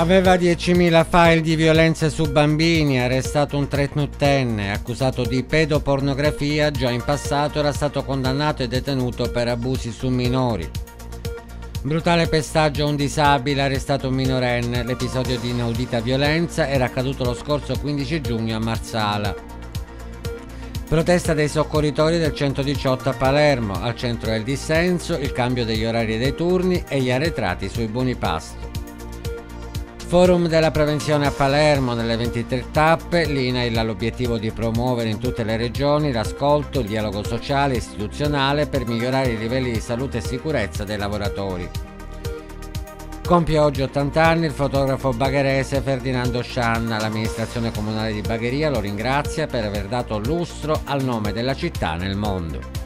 Aveva 10.000 file di violenze su bambini, arrestato un trentottenne, accusato di pedopornografia, già in passato era stato condannato e detenuto per abusi su minori. Brutale pestaggio a un disabile, arrestato un minorenne, l'episodio di inaudita violenza era accaduto lo scorso 15 giugno a Marsala. Protesta dei soccorritori del 118 a Palermo, al centro del dissenso, il cambio degli orari dei turni e gli arretrati sui buoni pasto. Forum della prevenzione a Palermo nelle 23 tappe, l'INAIL ha l'obiettivo di promuovere in tutte le regioni l'ascolto, il dialogo sociale e istituzionale per migliorare i livelli di salute e sicurezza dei lavoratori. Compie oggi 80 anni il fotografo bagherese Ferdinando Scianna. L'amministrazione comunale di Bagheria lo ringrazia per aver dato lustro al nome della città nel mondo.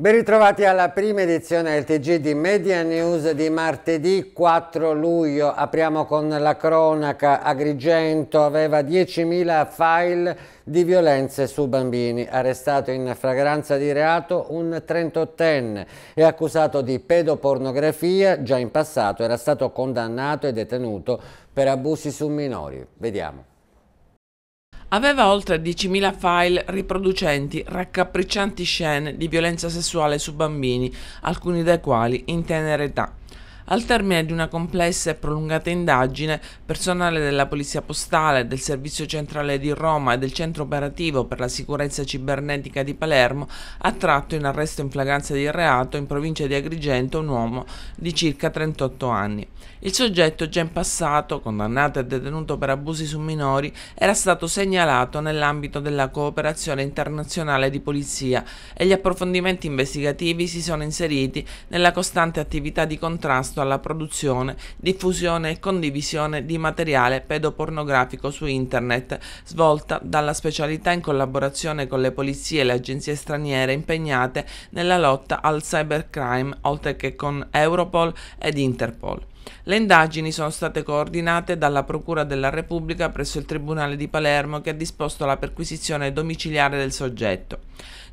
Ben ritrovati alla prima edizione del TG di Media News di martedì 4 luglio. Apriamo con la cronaca. Agrigento aveva 10.000 file di violenze su bambini. Arrestato in fragranza di reato un 38enne è accusato di pedopornografia. Già in passato era stato condannato e detenuto per abusi su minori. Vediamo. Aveva oltre 10.000 file riproducenti raccapriccianti scene di violenza sessuale su bambini, alcuni dei quali in tenera età. Al termine di una complessa e prolungata indagine, personale della Polizia Postale, del Servizio Centrale di Roma e del Centro Operativo per la Sicurezza Cibernetica di Palermo ha tratto in arresto in flagranza di reato in provincia di Agrigento un uomo di circa 38 anni. Il soggetto già in passato, condannato e detenuto per abusi su minori, era stato segnalato nell'ambito della cooperazione internazionale di polizia e gli approfondimenti investigativi si sono inseriti nella costante attività di contrasto contrasto alla produzione, diffusione e condivisione di materiale pedopornografico su internet, svolta dalla specialità in collaborazione con le polizie e le agenzie straniere impegnate nella lotta al cybercrime, oltre che con Europol ed Interpol. Le indagini sono state coordinate dalla Procura della Repubblica presso il Tribunale di Palermo che ha disposto la perquisizione domiciliare del soggetto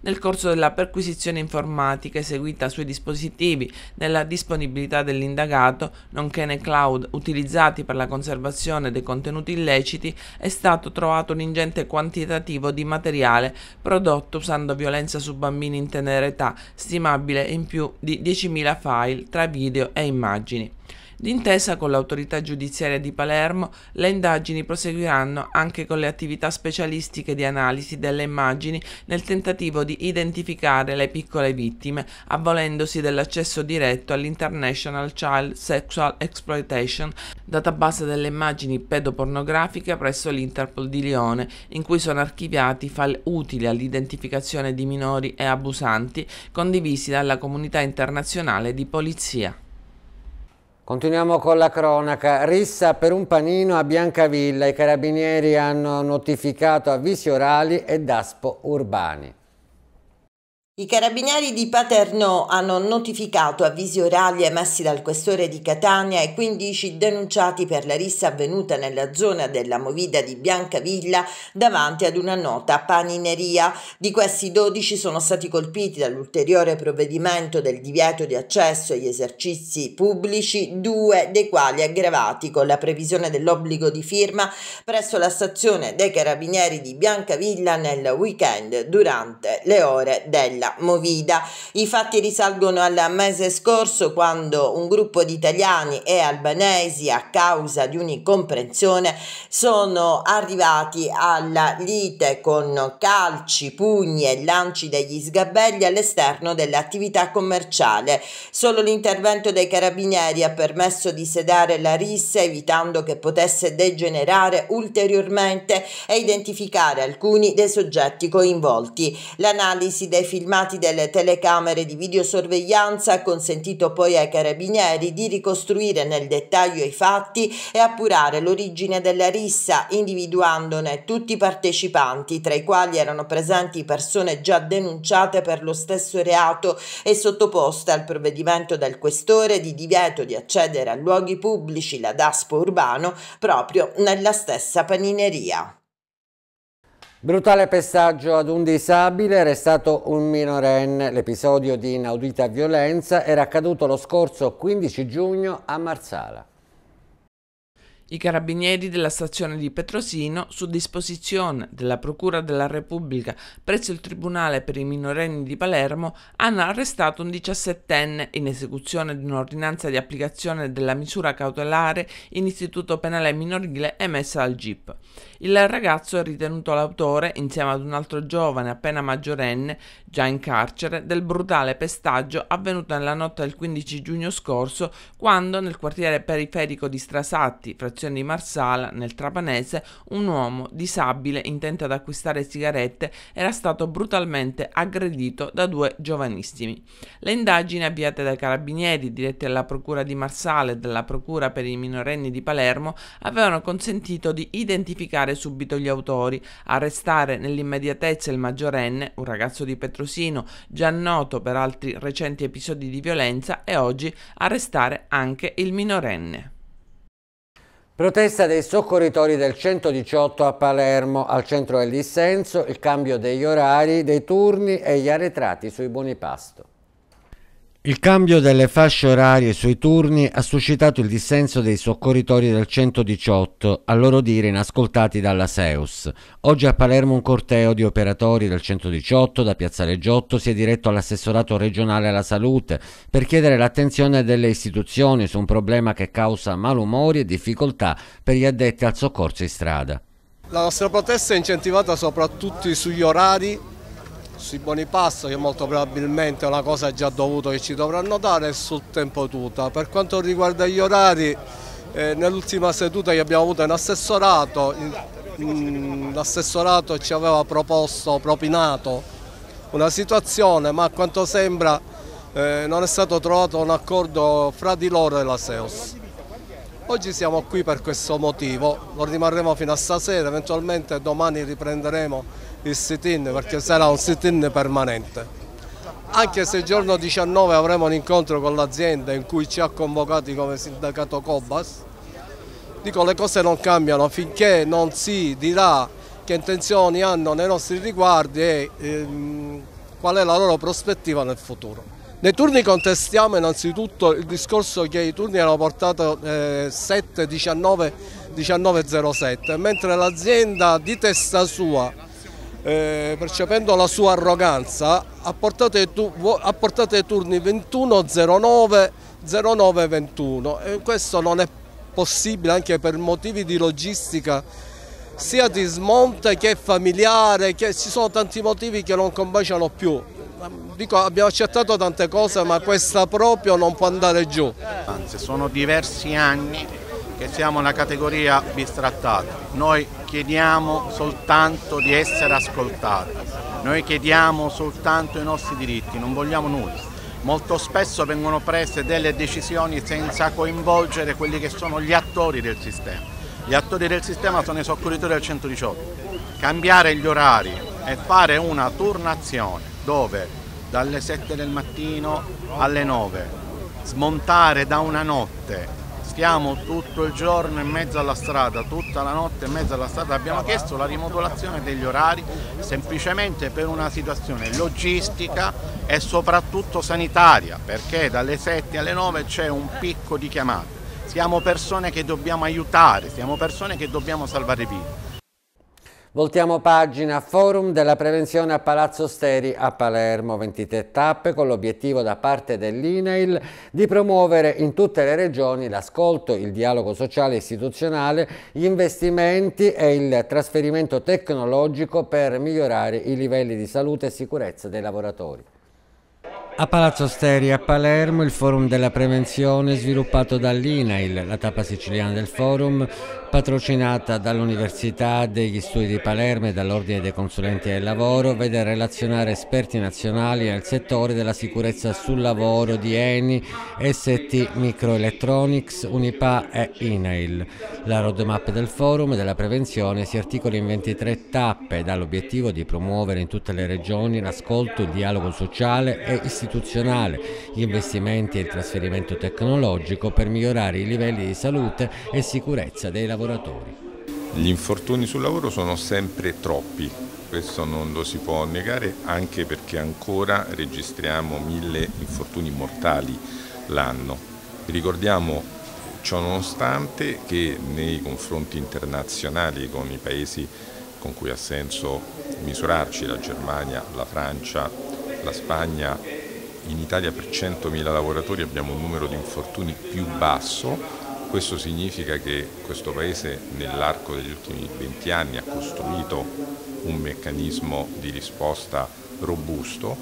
nel corso della perquisizione informatica eseguita sui dispositivi nella disponibilità dell'indagato, nonché nei cloud utilizzati per la conservazione dei contenuti illeciti, è stato trovato un ingente quantitativo di materiale prodotto usando violenza su bambini in tenera età, stimabile in più di 10.000 file tra video e immagini. D'intesa con l'autorità giudiziaria di Palermo, le indagini proseguiranno anche con le attività specialistiche di analisi delle immagini nel tentativo di identificare le piccole vittime, avvolendosi dell'accesso diretto all'International Child Sexual Exploitation, database delle immagini pedopornografiche presso l'Interpol di Lione, in cui sono archiviati file utili all'identificazione di minori e abusanti condivisi dalla comunità internazionale di polizia. Continuiamo con la cronaca. Rissa per un panino a Biancavilla. I carabinieri hanno notificato avvisi orali e daspo urbani. I carabinieri di Paterno hanno notificato avvisi orali emessi dal questore di Catania e 15 denunciati per la rissa avvenuta nella zona della Movida di Biancavilla davanti ad una nota panineria. Di questi 12 sono stati colpiti dall'ulteriore provvedimento del divieto di accesso agli esercizi pubblici, due dei quali aggravati con la previsione dell'obbligo di firma presso la stazione dei carabinieri di Biancavilla nel weekend durante le ore della della Movida. I fatti risalgono al mese scorso quando un gruppo di italiani e albanesi a causa di un'incomprensione sono arrivati alla lite con calci, pugni e lanci degli sgabelli all'esterno dell'attività commerciale. Solo l'intervento dei carabinieri ha permesso di sedare la rissa evitando che potesse degenerare ulteriormente e identificare alcuni dei soggetti coinvolti. L'analisi dei filmati filmati delle telecamere di videosorveglianza ha consentito poi ai carabinieri di ricostruire nel dettaglio i fatti e appurare l'origine della rissa, individuandone tutti i partecipanti, tra i quali erano presenti persone già denunciate per lo stesso reato e sottoposte al provvedimento del questore di divieto di accedere a luoghi pubblici, la DASPO urbano, proprio nella stessa panineria. Brutale pestaggio ad un disabile, arrestato un minorenne. L'episodio di inaudita violenza era accaduto lo scorso 15 giugno a Marsala. I carabinieri della stazione di Petrosino, su disposizione della Procura della Repubblica presso il Tribunale per i minorenni di Palermo, hanno arrestato un 17enne in esecuzione di un'ordinanza di applicazione della misura cautelare in istituto penale minorile emessa dal GIP. Il ragazzo è ritenuto l'autore, insieme ad un altro giovane appena maggiorenne, già in carcere, del brutale pestaggio avvenuto nella notte del 15 giugno scorso, quando nel quartiere periferico di Strasatti, fra stazione di Marsala, nel Trapanese, un uomo disabile intento ad acquistare sigarette era stato brutalmente aggredito da due giovanissimi. Le indagini avviate dai carabinieri, diretti alla procura di Marsala e dalla procura per i minorenni di Palermo, avevano consentito di identificare subito gli autori, arrestare nell'immediatezza il maggiorenne, un ragazzo di Petrosino, già noto per altri recenti episodi di violenza, e oggi arrestare anche il minorenne. Protesta dei soccorritori del 118 a Palermo, al centro del dissenso, il cambio degli orari, dei turni e gli arretrati sui buoni pasto. Il cambio delle fasce orarie sui turni ha suscitato il dissenso dei soccorritori del 118, a loro dire inascoltati dalla Seus. Oggi a Palermo un corteo di operatori del 118 da Piazzale Giotto si è diretto all'assessorato regionale alla salute per chiedere l'attenzione delle istituzioni su un problema che causa malumori e difficoltà per gli addetti al soccorso in strada. La nostra protesta è incentivata soprattutto sugli orari sui buoni passo che molto probabilmente è una cosa già dovuta che ci dovranno dare e sul tempo tuta. Per quanto riguarda gli orari, eh, nell'ultima seduta che abbiamo avuto in assessorato, mm, l'assessorato ci aveva proposto, propinato una situazione ma a quanto sembra eh, non è stato trovato un accordo fra di loro e la SEOS. Oggi siamo qui per questo motivo, lo rimarremo fino a stasera, eventualmente domani riprenderemo il sit-in perché sarà un sit-in permanente. Anche se il giorno 19 avremo un incontro con l'azienda in cui ci ha convocati come sindacato Cobas, dico le cose non cambiano finché non si dirà che intenzioni hanno nei nostri riguardi e ehm, qual è la loro prospettiva nel futuro. Nei turni contestiamo innanzitutto il discorso che i turni hanno portato eh, 7, 19, 19, 07, mentre l'azienda di testa sua eh, percependo la sua arroganza, ha portato ai, turni 21-09, 09-21. e Questo non è possibile anche per motivi di logistica sia di smonte che familiare, che ci sono tanti motivi che non combaciano più. Dico, abbiamo accettato tante cose ma questa proprio non può andare giù. Anzi, sono diversi anni che siamo una categoria bistrattata. Noi chiediamo soltanto di essere ascoltati, noi chiediamo soltanto i nostri diritti, non vogliamo nulla. Molto spesso vengono prese delle decisioni senza coinvolgere quelli che sono gli attori del sistema. Gli attori del sistema sono i soccorritori del 118. Cambiare gli orari e fare una turnazione dove dalle 7 del mattino alle 9, smontare da una notte Stiamo tutto il giorno in mezzo alla strada, tutta la notte in mezzo alla strada. Abbiamo chiesto la rimodulazione degli orari semplicemente per una situazione logistica e soprattutto sanitaria, perché dalle 7 alle 9 c'è un picco di chiamate. Siamo persone che dobbiamo aiutare, siamo persone che dobbiamo salvare vite. Voltiamo pagina, forum della prevenzione a Palazzo Steri a Palermo, 23 tappe con l'obiettivo da parte dell'INAIL di promuovere in tutte le regioni l'ascolto, il dialogo sociale e istituzionale, gli investimenti e il trasferimento tecnologico per migliorare i livelli di salute e sicurezza dei lavoratori. A Palazzo Steri a Palermo il forum della prevenzione sviluppato dall'INAIL, la tappa siciliana del forum, patrocinata dall'Università degli Studi di Palermo e dall'Ordine dei Consulenti del Lavoro, vede relazionare esperti nazionali nel settore della sicurezza sul lavoro di ENI, ST Microelectronics, Unipa e INAIL. La roadmap del forum della prevenzione si articola in 23 tappe e dà l'obiettivo di promuovere in tutte le regioni l'ascolto, il dialogo sociale e istituzionale istituzionale, gli investimenti e il trasferimento tecnologico per migliorare i livelli di salute e sicurezza dei lavoratori. Gli infortuni sul lavoro sono sempre troppi, questo non lo si può negare anche perché ancora registriamo mille infortuni mortali l'anno. Ricordiamo ciò nonostante che nei confronti internazionali con i paesi con cui ha senso misurarci, la Germania, la Francia, la Spagna in Italia per 100.000 lavoratori abbiamo un numero di infortuni più basso questo significa che questo Paese nell'arco degli ultimi 20 anni ha costruito un meccanismo di risposta robusto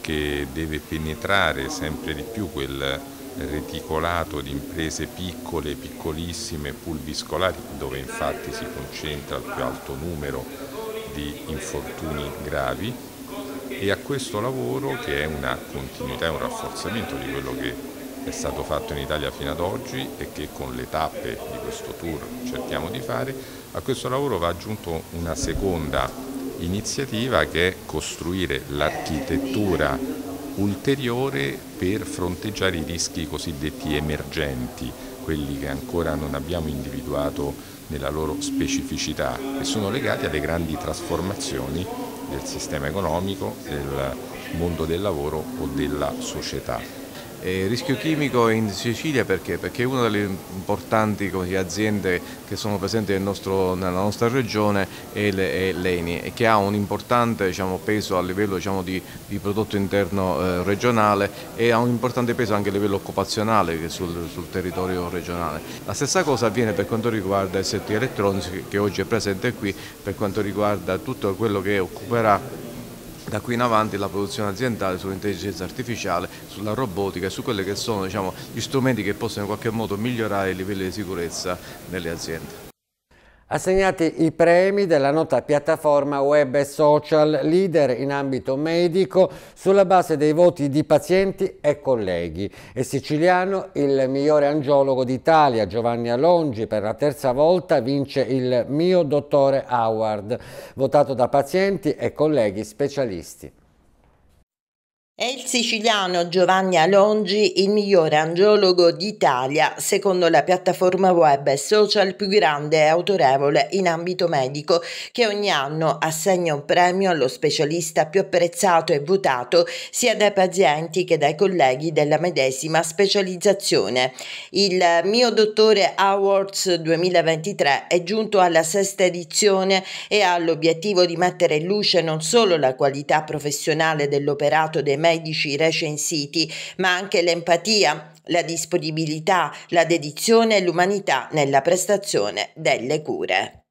che deve penetrare sempre di più quel reticolato di imprese piccole, piccolissime, pulviscolari, dove infatti si concentra il più alto numero di infortuni gravi e a questo lavoro che è una continuità e un rafforzamento di quello che è stato fatto in Italia fino ad oggi e che con le tappe di questo tour cerchiamo di fare, a questo lavoro va aggiunto una seconda iniziativa che è costruire l'architettura ulteriore per fronteggiare i rischi cosiddetti emergenti, quelli che ancora non abbiamo individuato nella loro specificità e sono legati alle grandi trasformazioni del sistema economico, del mondo del lavoro o della società. E eh, rischio chimico in Sicilia perché? Perché è una delle importanti dire, aziende che sono presenti nel nostro, nella nostra regione è, l'ENI e che ha un importante diciamo, peso a livello diciamo, di, di, prodotto interno eh, regionale e ha un importante peso anche a livello occupazionale sul, sul, territorio regionale. La stessa cosa avviene per quanto riguarda il settore elettronico che oggi è presente qui per quanto riguarda tutto quello che occuperà da qui in avanti la produzione aziendale sull'intelligenza artificiale, sulla robotica e su quelli che sono diciamo, gli strumenti che possono in qualche modo migliorare il livello di sicurezza nelle aziende. Assegnati i premi della nota piattaforma web e social leader in ambito medico sulla base dei voti di pazienti e colleghi. È siciliano il migliore angiologo d'Italia, Giovanni Alongi, per la terza volta vince il Mio Dottore Award, votato da pazienti e colleghi specialisti. È il siciliano Giovanni Alongi il migliore angiologo d'Italia, secondo la piattaforma web social più grande e autorevole in ambito medico, che ogni anno assegna un premio allo specialista più apprezzato e votato sia dai pazienti che dai colleghi della medesima specializzazione. Il Mio Dottore Awards 2023 è giunto alla sesta edizione e ha l'obiettivo di mettere in luce non solo la qualità professionale dell'operato dei medici recensiti, ma anche l'empatia, la disponibilità, la dedizione e l'umanità nella prestazione delle cure.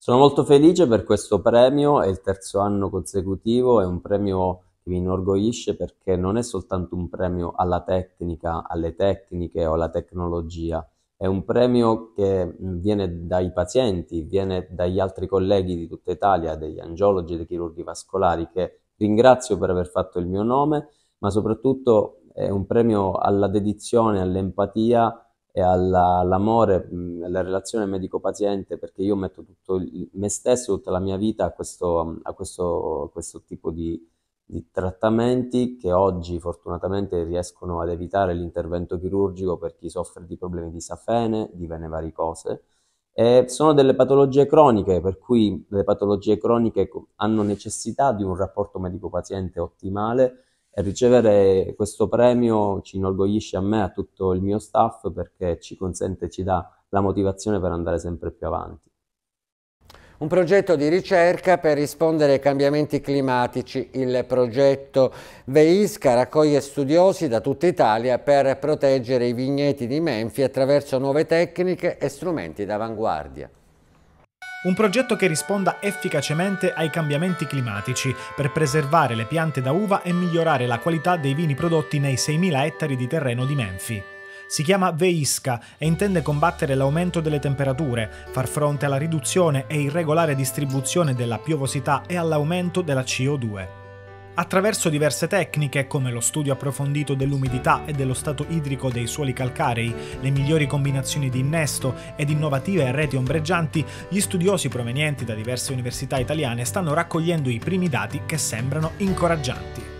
Sono molto felice per questo premio, è il terzo anno consecutivo, è un premio che mi inorgoglisce perché non è soltanto un premio alla tecnica, alle tecniche o alla tecnologia, è un premio che viene dai pazienti, viene dagli altri colleghi di tutta Italia, degli angiologi, dei chirurghi vascolari che Ringrazio per aver fatto il mio nome, ma soprattutto è eh, un premio alla dedizione, all'empatia e all'amore, alla relazione medico-paziente, perché io metto tutto il, me stesso, tutta la mia vita a questo, a questo, a questo tipo di, di, trattamenti che oggi fortunatamente riescono ad evitare l'intervento chirurgico per chi soffre di problemi di safene, di vene varicose, eh, sono delle patologie croniche, per cui le patologie croniche hanno necessità di un rapporto medico-paziente ottimale e ricevere questo premio ci inorgoglisce a me, e a tutto il mio staff, perché ci consente, ci dà la motivazione per andare sempre più avanti. Un progetto di ricerca per rispondere ai cambiamenti climatici. Il progetto Veisca raccoglie studiosi da tutta Italia per proteggere i vigneti di Menfi attraverso nuove tecniche e strumenti d'avanguardia. Un progetto che risponda efficacemente ai cambiamenti climatici per preservare le piante da uva e migliorare la qualità dei vini prodotti nei 6.000 ettari di terreno di Menfi. Si chiama VEISCA e intende combattere l'aumento delle temperature, far fronte alla riduzione e irregolare distribuzione della piovosità e all'aumento della CO2 attraverso diverse tecniche come lo studio approfondito dell'umidità e dello stato idrico dei suoli calcarei, le migliori combinazioni di innesto ed innovative reti ombreggianti, gli studiosi provenienti da diverse università italiane stanno raccogliendo i primi dati che sembrano incoraggianti.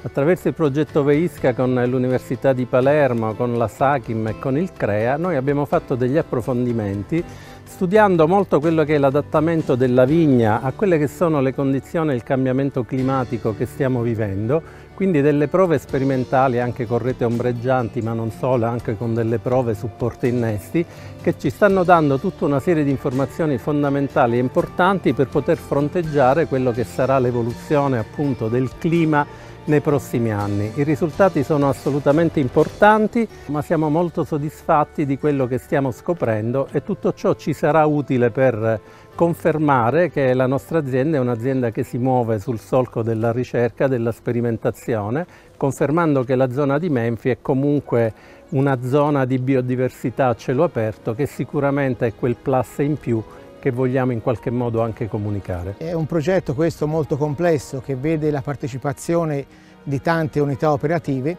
Attraverso il progetto Veisca con l'Università di Palermo, con la SACIM e con il CREA, noi abbiamo fatto degli approfondimenti studiando molto quello che è l'adattamento della vigna a quelle che sono le condizioni e il cambiamento climatico che stiamo vivendo, quindi delle prove sperimentali anche con rete ombreggianti, ma non solo, anche con delle prove su innesti, che ci stanno dando tutta una serie di informazioni fondamentali e importanti per poter fronteggiare quello che sarà l'evoluzione appunto del clima nei prossimi anni. I risultati sono assolutamente importanti, ma siamo molto soddisfatti di quello che stiamo scoprendo e tutto ciò ci sarà utile per confermare che la nostra azienda è un'azienda che si muove sul solco della ricerca, della sperimentazione, confermando che la zona di Menfi è comunque una zona di biodiversità a cielo aperto che sicuramente è quel plus in più che vogliamo in qualche modo anche comunicare. È un progetto questo molto complesso che vede la partecipazione di tante unità operative.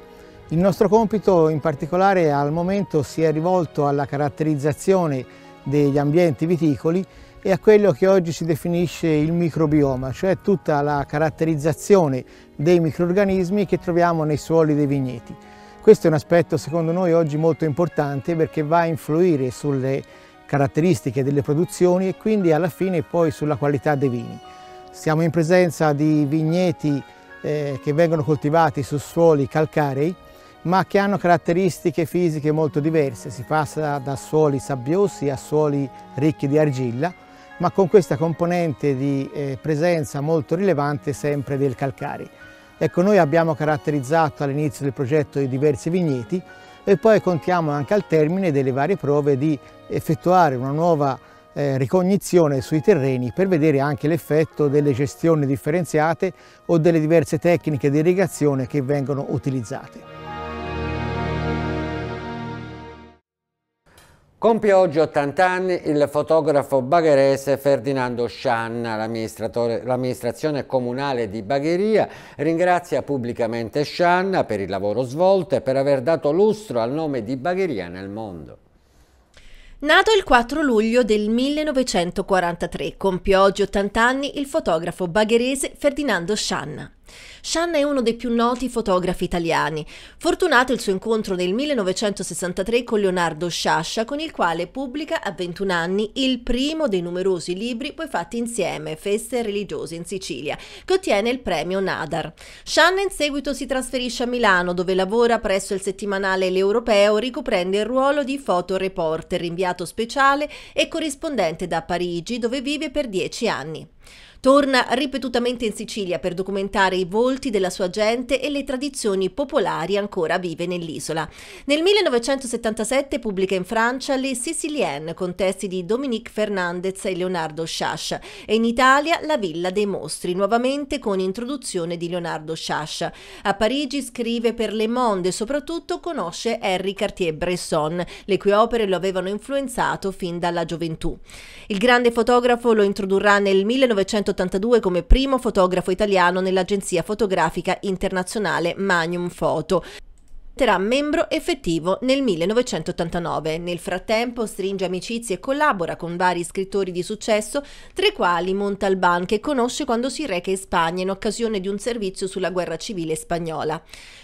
Il nostro compito in particolare al momento si è rivolto alla caratterizzazione degli ambienti viticoli e a quello che oggi si definisce il microbioma, cioè tutta la caratterizzazione dei microrganismi che troviamo nei suoli dei vigneti. Questo è un aspetto secondo noi oggi molto importante perché va a influire sulle caratteristiche delle produzioni e quindi alla fine poi sulla qualità dei vini. Siamo in presenza di vigneti eh, che vengono coltivati su suoli calcarei ma che hanno caratteristiche fisiche molto diverse, si passa da suoli sabbiosi a suoli ricchi di argilla ma con questa componente di eh, presenza molto rilevante sempre del calcare. Ecco, noi abbiamo caratterizzato all'inizio del progetto i diversi vigneti e poi contiamo anche al termine delle varie prove di effettuare una nuova eh, ricognizione sui terreni per vedere anche l'effetto delle gestioni differenziate o delle diverse tecniche di irrigazione che vengono utilizzate. Compie oggi 80 anni il fotografo bagherese Ferdinando Scianna, l'amministrazione comunale di Bagheria ringrazia pubblicamente Scianna per il lavoro svolto e per aver dato lustro al nome di Bagheria nel mondo. Nato il 4 luglio del 1943, compie oggi 80 anni il fotografo bagherese Ferdinando Scianna. Shan è uno dei più noti fotografi italiani. Fortunato il suo incontro nel 1963 con Leonardo Sciascia, con il quale pubblica a 21 anni il primo dei numerosi libri poi fatti insieme, Feste religiose in Sicilia, che ottiene il premio Nadar. Shan in seguito si trasferisce a Milano, dove lavora presso il settimanale L'Europeo, ricoprendo il ruolo di fotoreporter, inviato speciale e corrispondente da Parigi, dove vive per dieci anni. Torna ripetutamente in Sicilia per documentare i volti della sua gente e le tradizioni popolari ancora vive nell'isola. Nel 1977 pubblica in Francia Le Siciliennes con testi di Dominique Fernandez e Leonardo Sciascia e in Italia La Villa dei Mostri, nuovamente con introduzione di Leonardo Sciascia. A Parigi scrive per Le Monde e soprattutto conosce Henri Cartier-Bresson, le cui opere lo avevano influenzato fin dalla gioventù. Il grande fotografo lo introdurrà nel 1977 1982 come primo fotografo italiano nell'agenzia fotografica internazionale Magnum Photo diventerà membro effettivo nel 1989. Nel frattempo stringe amicizie e collabora con vari scrittori di successo, tra i quali Montalban che conosce quando si reca in Spagna in occasione di un servizio sulla guerra civile spagnola.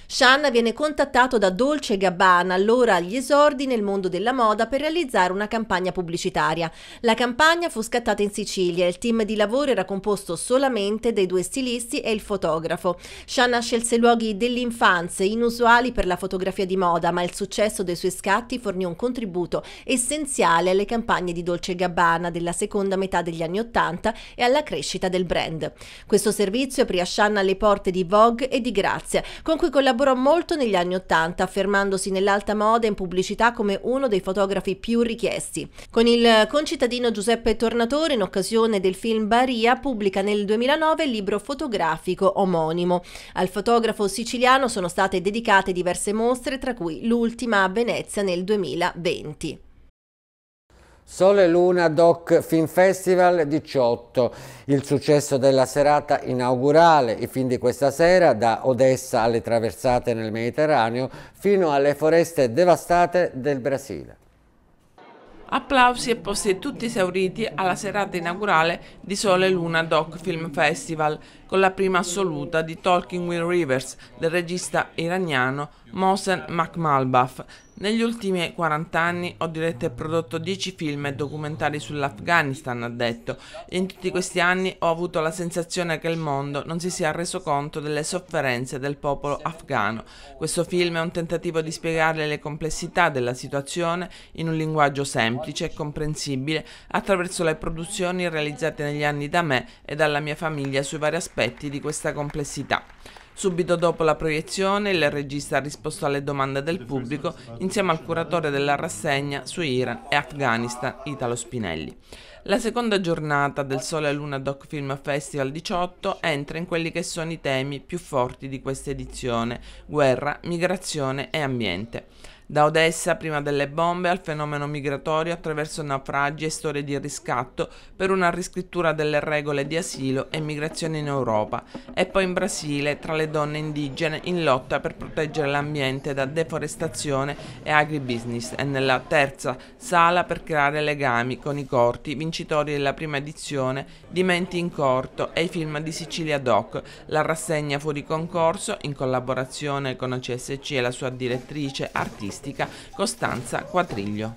Shan viene contattato da Dolce Gabbana, allora agli esordi nel mondo della moda, per realizzare una campagna pubblicitaria. La campagna fu scattata in Sicilia e il team di lavoro era composto solamente dai due stilisti e il fotografo. Shan scelse luoghi dell'infanzia, inusuali per la fotografia fotografia di moda, ma il successo dei suoi scatti fornì un contributo essenziale alle campagne di Dolce Gabbana della seconda metà degli anni Ottanta e alla crescita del brand. Questo servizio aprì a Shanna le porte di Vogue e di Grazia, con cui collaborò molto negli anni Ottanta, affermandosi nell'alta moda e in pubblicità come uno dei fotografi più richiesti. Con il concittadino Giuseppe Tornatore, in occasione del film Baria, pubblica nel 2009 il libro fotografico omonimo. Al fotografo siciliano sono state dedicate diverse mostre, tra cui l'ultima a Venezia nel 2020. Sole e Luna Doc Film Festival 18, il successo della serata inaugurale, i film di questa sera da Odessa alle traversate nel Mediterraneo fino alle foreste devastate del Brasile. Applausi e posti tutti esauriti alla serata inaugurale di Sole Luna Doc Film Festival, con la prima assoluta di Talking with Rivers del regista iraniano Mohsen Makhmalbaf, negli ultimi 40 anni ho diretto e prodotto 10 film e documentari sull'Afghanistan, ha detto. In tutti questi anni ho avuto la sensazione che il mondo non si sia reso conto delle sofferenze del popolo afghano. Questo film è un tentativo di spiegare le complessità della situazione in un linguaggio semplice e comprensibile attraverso le produzioni realizzate negli anni da me e dalla mia famiglia sui vari aspetti di questa complessità. Subito dopo la proiezione il regista ha risposto alle domande del pubblico insieme al curatore della rassegna su Iran e Afghanistan, Italo Spinelli. La seconda giornata del Sole e Luna Doc Film Festival 18 entra in quelli che sono i temi più forti di questa edizione, guerra, migrazione e ambiente da Odessa prima delle bombe al fenomeno migratorio attraverso naufragi e storie di riscatto per una riscrittura delle regole di asilo e migrazione in Europa e poi in Brasile tra le donne indigene in lotta per proteggere l'ambiente da deforestazione e agribusiness e nella terza sala per creare legami con i corti vincitori della prima edizione di Menti in corto e i film di Sicilia Doc, la rassegna fuori concorso in collaborazione con CSC e la sua direttrice artistica artistica Costanza Quadriglio.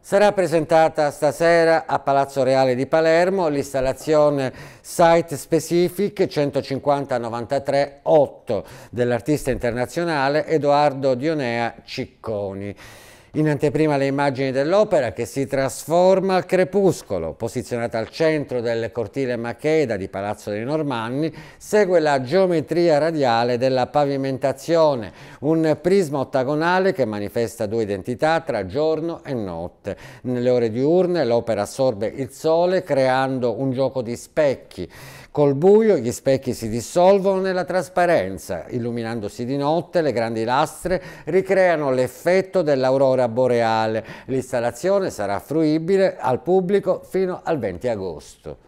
Sarà presentata stasera a Palazzo Reale di Palermo l'installazione Site Specific 150-93-8 dell'artista internazionale Edoardo Dionea Cicconi. In anteprima le immagini dell'opera che si trasforma al crepuscolo, posizionata al centro del cortile Macheda di Palazzo dei Normanni, segue la geometria radiale della pavimentazione, un prisma ottagonale che manifesta due identità tra giorno e notte. Nelle ore diurne l'opera assorbe il sole creando un gioco di specchi. Col buio gli specchi si dissolvono nella trasparenza, illuminandosi di notte le grandi lastre ricreano l'effetto dell'aurora boreale. L'installazione sarà fruibile al pubblico fino al 20 agosto.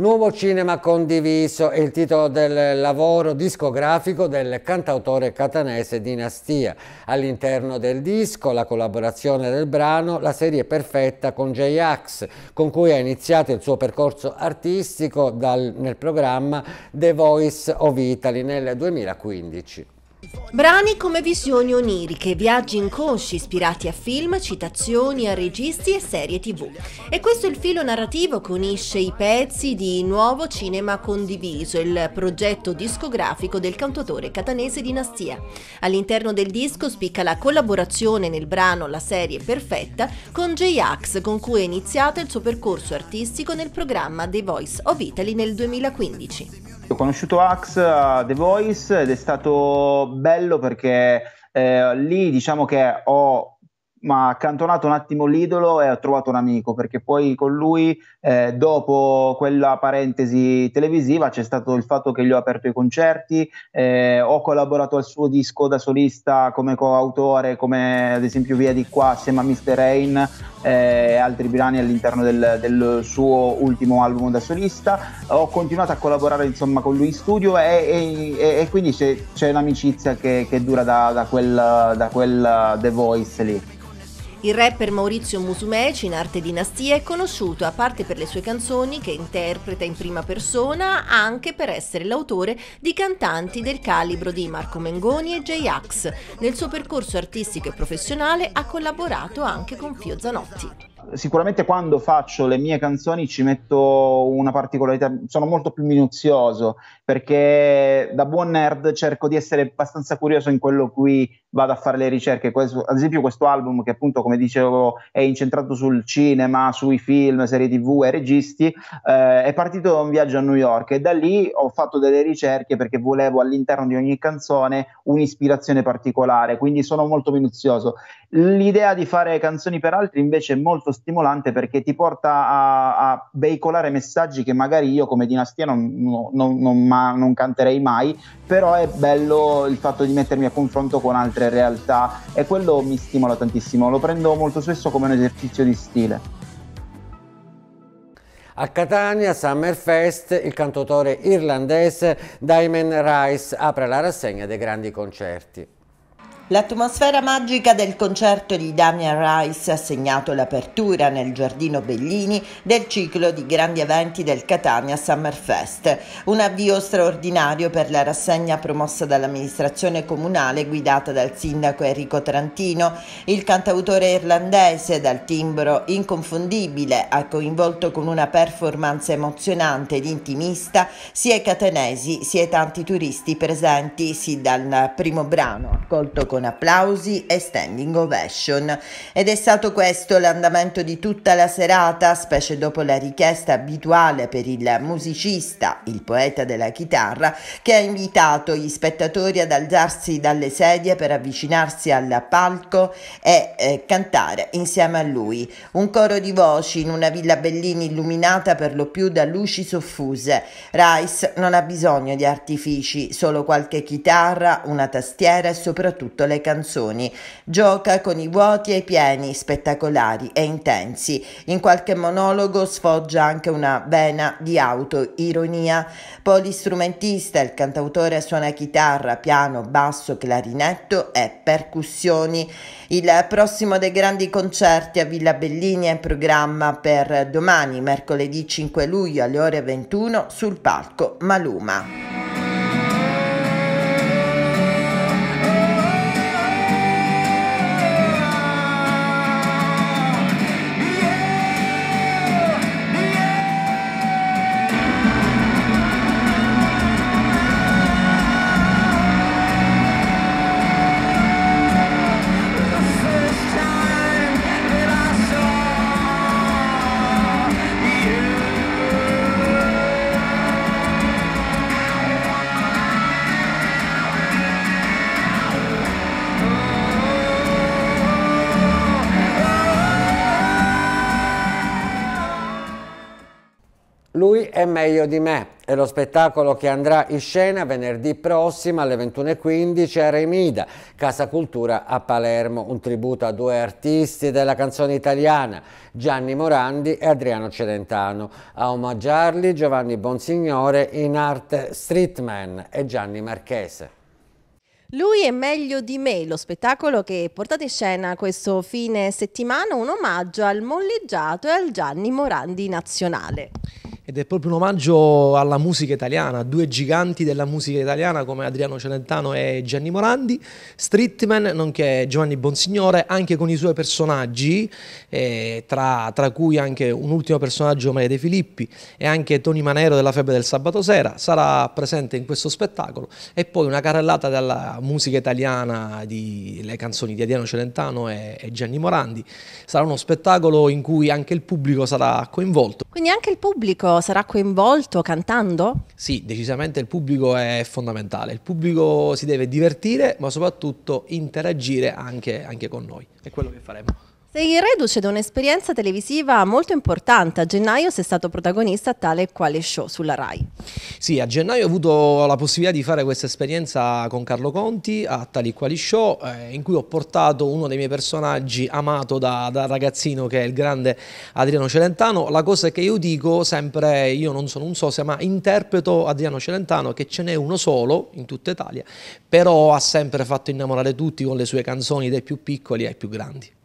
Nuovo cinema condiviso è il titolo del lavoro discografico del cantautore catanese Dinastia. All'interno del disco la collaborazione del brano La serie perfetta con J-Ax, con cui ha iniziato il suo percorso artistico dal, nel programma The Voice of Italy nel 2015. Brani come visioni oniriche, viaggi inconsci ispirati a film, citazioni a registi e serie tv. E questo è il filo narrativo che unisce i pezzi di Nuovo Cinema Condiviso, il progetto discografico del cantatore catanese Dinastia. All'interno del disco spicca la collaborazione nel brano La serie perfetta con J-Ax, con cui è iniziato il suo percorso artistico nel programma The Voice of Italy nel 2015. Ho conosciuto Axe a The Voice ed è stato bello perché eh, lì diciamo che ho ma accantonato un attimo l'idolo e ho trovato un amico perché poi con lui eh, dopo quella parentesi televisiva c'è stato il fatto che gli ho aperto i concerti eh, ho collaborato al suo disco da solista come coautore come ad esempio Via di qua assieme a Mr. Rain eh, e altri brani all'interno del, del, suo ultimo album da solista ho continuato a collaborare insomma con lui in studio e, e, e quindi c'è, c'è un'amicizia che, che dura da, da, quel, da quel The Voice lì il rapper Maurizio Musumeci, in arte dinastia, è conosciuto a parte per le sue canzoni che interpreta in prima persona, anche per essere l'autore di cantanti del calibro di Marco Mengoni e J-Ax. Nel suo percorso artistico e professionale ha collaborato anche con Fio Zanotti. Sicuramente quando faccio le mie canzoni ci metto una particolarità, sono molto più minuzioso perché da buon nerd cerco di essere abbastanza curioso in quello cui vado a fare le ricerche. Questo, ad esempio questo album che appunto come dicevo è incentrato sul cinema, sui film, serie tv e registi, eh, è partito da un viaggio a New York e da lì ho fatto delle ricerche perché volevo all'interno di ogni canzone un'ispirazione particolare, quindi sono molto minuzioso. L'idea di fare canzoni per altri invece è molto molto stimolante perché ti porta a, a veicolare messaggi che magari io come dinastia non, non, non, ma, non, canterei mai, però è bello il fatto di mettermi a confronto con altre realtà e quello mi stimola tantissimo, lo prendo molto spesso come un esercizio di stile. A Catania, Summerfest, il cantautore irlandese Diamond Rice apre la rassegna dei grandi concerti. L'atmosfera magica del concerto di Damian Rice ha segnato l'apertura nel Giardino Bellini del ciclo di grandi eventi del Catania Summer Fest, un avvio straordinario per la rassegna promossa dall'amministrazione comunale guidata dal sindaco Enrico Trantino. Il cantautore irlandese dal timbro inconfondibile ha coinvolto con una performance emozionante ed intimista sia i catanesi sia i tanti turisti presenti sin dal primo brano, accolto con con applausi e standing ovation. Ed è stato questo l'andamento di tutta la serata, specie dopo la richiesta abituale per il musicista, il poeta della chitarra, che ha invitato gli spettatori ad alzarsi dalle sedie per avvicinarsi al palco e eh, cantare insieme a lui. Un coro di voci in una villa Bellini illuminata per lo più da luci soffuse. Rice non ha bisogno di artifici, solo qualche chitarra, una tastiera e soprattutto le canzoni. Gioca con i vuoti e i pieni, spettacolari e intensi. In qualche monologo sfoggia anche una vena di auto autoironia. Polistrumentista, il cantautore suona chitarra, piano, basso, clarinetto e percussioni. Il prossimo dei grandi concerti a Villa Bellini è in programma per domani, mercoledì 5 luglio alle ore 21 sul palco Maluma. è meglio di me. È lo spettacolo che andrà in scena venerdì prossimo alle 21.15 a Remida, Casa Cultura a Palermo, un tributo a due artisti della canzone italiana, Gianni Morandi e Adriano Celentano. A omaggiarli Giovanni Bonsignore in Art Streetman e Gianni Marchese. Lui è meglio di me, lo spettacolo che portate in scena questo fine settimana, un omaggio al molleggiato e al Gianni Morandi nazionale ed è proprio un omaggio alla musica italiana, due giganti della musica italiana come Adriano Celentano e Gianni Morandi, Streetman nonché Giovanni Bonsignore, anche con i suoi personaggi, eh, tra, tra, cui anche un ultimo personaggio Maria De Filippi e anche Tony Manero della Febbre del Sabato Sera, sarà presente in questo spettacolo e poi una carrellata della musica italiana di, le canzoni di Adriano Celentano e, e Gianni Morandi. Sarà uno spettacolo in cui anche il pubblico sarà coinvolto. Quindi anche il pubblico sarà coinvolto cantando? Sì, decisamente il pubblico è fondamentale. Il pubblico si deve divertire, ma soprattutto interagire anche, anche con noi. È quello che faremo. Sei reduce da un'esperienza televisiva molto importante. A gennaio sei stato protagonista a tale e quale show sulla RAI. Sì, a gennaio ho avuto la possibilità di fare questa esperienza con Carlo Conti a tali e quali show eh, in cui ho portato uno dei miei personaggi amato da, da, ragazzino che è il grande Adriano Celentano. La cosa che io dico sempre, io non sono un sosia ma interpreto Adriano Celentano che ce n'è uno solo in tutta Italia, però ha sempre fatto innamorare tutti con le sue canzoni dai più piccoli ai più grandi.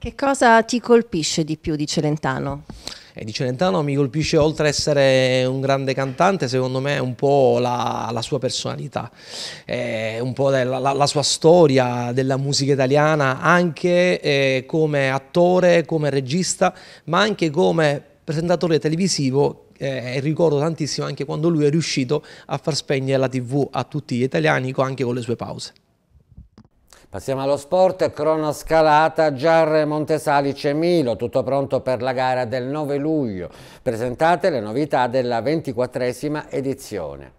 Che cosa ti colpisce di più di Celentano? E eh, di Celentano mi colpisce, oltre ad essere un grande cantante, secondo me un po' la, la sua personalità, eh, un po' la, la, la, sua storia della musica italiana, anche eh, come attore, come regista, ma anche come presentatore televisivo eh, ricordo tantissimo anche quando lui è riuscito a far spegnere la tv a tutti gli italiani anche con le sue pause. Passiamo allo sport, cronoscalata Giarre Montesalice Milo, tutto pronto per la gara del 9 luglio. Presentate le novità della ventiquattresima edizione.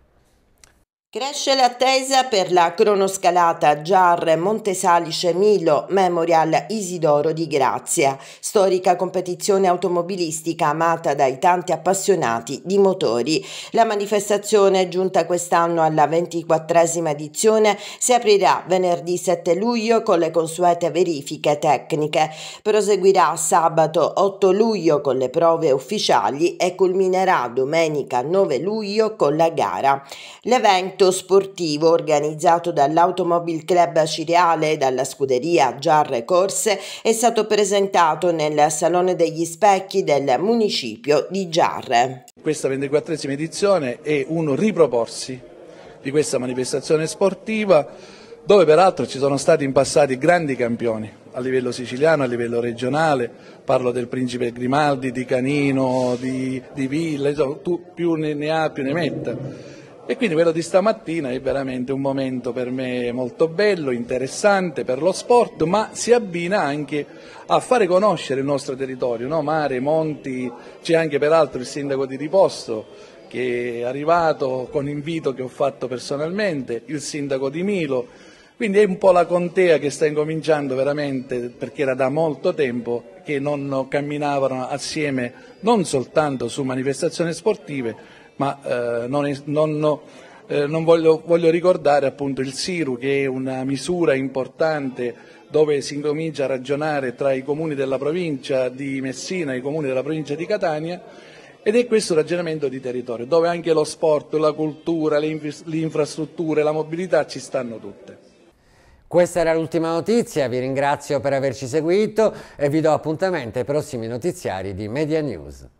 Cresce l'attesa per la cronoscalata Giar Montesalice Milo Memorial Isidoro di Grazia, storica competizione automobilistica amata dai tanti appassionati di motori. La manifestazione, giunta quest'anno alla 24esima edizione, si aprirà venerdì 7 luglio con le consuete verifiche tecniche, proseguirà sabato 8 luglio con le prove ufficiali e culminerà domenica 9 luglio con la gara. L'evento evento sportivo organizzato dall'Automobile Club Cireale e dalla scuderia Giarre Corse è stato presentato nel Salone degli Specchi del municipio di Giarre. Questa 24esima edizione è un riproporsi di questa manifestazione sportiva dove peraltro ci sono stati in passato grandi campioni a livello siciliano, a livello regionale, parlo del principe Grimaldi, di Canino, di, di Villa, insomma, tu più ne, ne ha più ne metta. E quindi quello di stamattina è veramente un momento per me molto bello, interessante per lo sport, ma si abbina anche a fare conoscere il nostro territorio, no? mare, monti, c'è anche peraltro il sindaco di Riposto che è arrivato con invito che ho fatto personalmente, il sindaco di Milo, quindi è un po' la contea che sta incominciando veramente perché era da molto tempo che non camminavano assieme non soltanto su manifestazioni sportive ma eh, non, non, eh, non voglio, voglio, ricordare appunto il SIRU che è una misura importante dove si incomincia a ragionare tra i comuni della provincia di Messina e i comuni della provincia di Catania ed è questo ragionamento di territorio dove anche lo sport, la cultura, le, inf le infrastrutture, la mobilità ci stanno tutte. Questa era l'ultima notizia, vi ringrazio per averci seguito e vi do appuntamento ai prossimi notiziari di Media News.